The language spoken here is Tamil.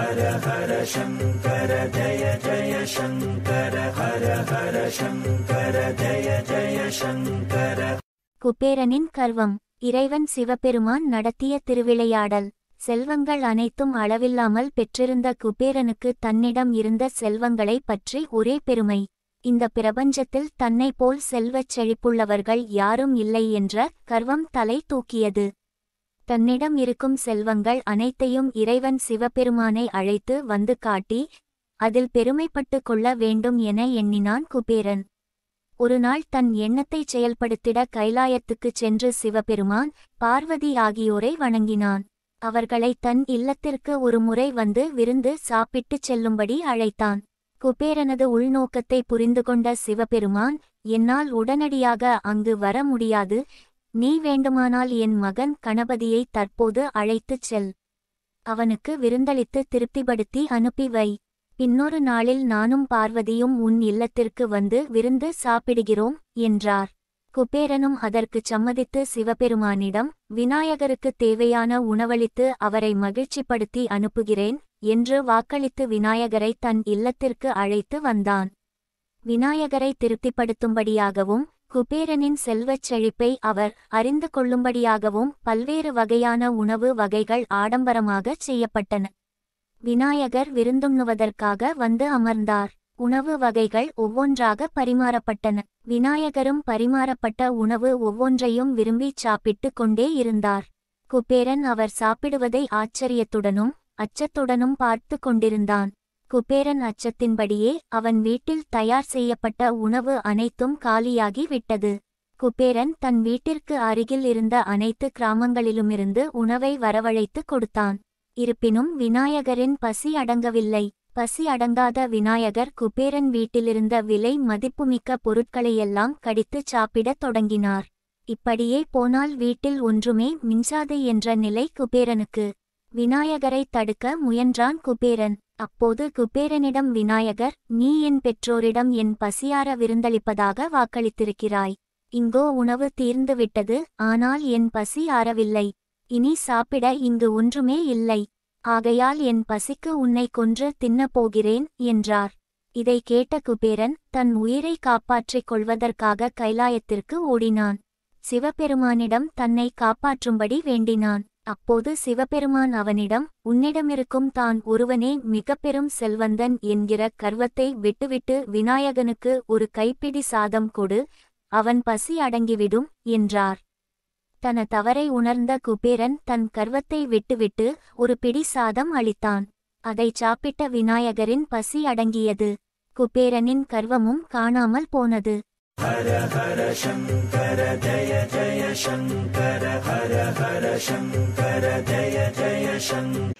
ஹர ஹர சங்கர ஜய ஜய சங்கர ஹர ஹர சங்கர ஜய ஜய சங்கர குபேரனின் கர்வம் இறைவன் சிவபெருமான் நடத்திய திருவிளையாடல் செல்வங்கள் அனைத்தும் அளவில்லாமல் பெற்றிருந்த குபேரனுக்கு தன்னிடம் இருந்த செல்வங்களை பற்றி ஒரே பெருமை இந்த பிரபஞ்சத்தில் தன்னை போல் செல்வச் செழிப்புள்ளவர்கள் யாரும் இல்லை என்ற கர்வம் தலை தூக்கியது தன்னிடம் இருக்கும் செல்வங்கள் அனைத்தையும் இறைவன் சிவபெருமானை அழைத்து வந்து காட்டி அதில் பெருமைப்பட்டு கொள்ள வேண்டும் என எண்ணினான் குபேரன் ஒருநாள் தன் எண்ணத்தை செயல்படுத்திட கைலாயத்துக்குச் சென்று சிவபெருமான் பார்வதி ஆகியோரை வணங்கினான் அவர்களை தன் இல்லத்திற்கு ஒரு முறை வந்து விருந்து சாப்பிட்டுச் செல்லும்படி அழைத்தான் குபேரனது உள்நோக்கத்தை புரிந்து கொண்ட சிவபெருமான் என்னால் உடனடியாக அங்கு வர முடியாது நீ வேண்டுமானால் என் மகன் கணபதியை தற்போது அழைத்துச் செல் அவனுக்கு விருந்தளித்து திருப்திப்படுத்தி அனுப்பி வை இன்னொரு நாளில் நானும் பார்வதியும் உன் இல்லத்திற்கு வந்து விருந்து சாப்பிடுகிறோம் என்றார் குபேரனும் அதற்கு சம்மதித்து சிவபெருமானிடம் விநாயகருக்கு தேவையான உணவளித்து அவரை மகிழ்ச்சிப்படுத்தி அனுப்புகிறேன் என்று வாக்களித்து விநாயகரை தன் இல்லத்திற்கு அழைத்து வந்தான் விநாயகரை திருப்திப்படுத்தும்படியாகவும் குபேரனின் செல்வச் செழிப்பை அவர் அறிந்து கொள்ளும்படியாகவும் பல்வேறு வகையான உணவு வகைகள் ஆடம்பரமாகச் செய்யப்பட்டன விநாயகர் விருந்துண்ணுவதற்காக வந்து அமர்ந்தார் உணவு வகைகள் ஒவ்வொன்றாக பரிமாறப்பட்டன விநாயகரும் பரிமாறப்பட்ட உணவு ஒவ்வொன்றையும் விரும்பி சாப்பிட்டு கொண்டே இருந்தார் குபேரன் அவர் சாப்பிடுவதை ஆச்சரியத்துடனும் அச்சத்துடனும் பார்த்து கொண்டிருந்தான் குபேரன் அச்சத்தின்படியே அவன் வீட்டில் தயார் செய்யப்பட்ட உணவு அனைத்தும் காலியாகி விட்டது குபேரன் தன் வீட்டிற்கு அருகில் இருந்த அனைத்து கிராமங்களிலுமிருந்து உணவை வரவழைத்து கொடுத்தான் இருப்பினும் விநாயகரின் பசி அடங்கவில்லை பசி அடங்காத விநாயகர் குபேரன் வீட்டிலிருந்த விலை மதிப்புமிக்க பொருட்களையெல்லாம் கடித்துச் சாப்பிடத் தொடங்கினார் இப்படியே போனால் வீட்டில் ஒன்றுமே மிஞ்சாது என்ற நிலை குபேரனுக்கு விநாயகரை தடுக்க முயன்றான் குபேரன் அப்போது குபேரனிடம் விநாயகர் நீ என் பெற்றோரிடம் என் பசியார விருந்தளிப்பதாக வாக்களித்திருக்கிறாய் இங்கோ உணவு தீர்ந்துவிட்டது ஆனால் என் பசி ஆறவில்லை இனி சாப்பிட இங்கு ஒன்றுமே இல்லை ஆகையால் என் பசிக்கு உன்னை கொன்று தின்னப்போகிறேன் போகிறேன் என்றார் இதை கேட்ட குபேரன் தன் உயிரை காப்பாற்றிக் கொள்வதற்காக கைலாயத்திற்கு ஓடினான் சிவபெருமானிடம் தன்னை காப்பாற்றும்படி வேண்டினான் அப்போது சிவபெருமான் அவனிடம் உன்னிடமிருக்கும் தான் ஒருவனே மிகப்பெரும் செல்வந்தன் என்கிற கர்வத்தை விட்டுவிட்டு விநாயகனுக்கு ஒரு கைப்பிடி சாதம் கொடு அவன் பசி அடங்கிவிடும் என்றார் தன தவறை உணர்ந்த குபேரன் தன் கர்வத்தை விட்டுவிட்டு ஒரு பிடி சாதம் அளித்தான் அதை சாப்பிட்ட விநாயகரின் பசி அடங்கியது குபேரனின் கர்வமும் காணாமல் போனது हर हर पर जय जय पर हर हर पर जय जय सङ्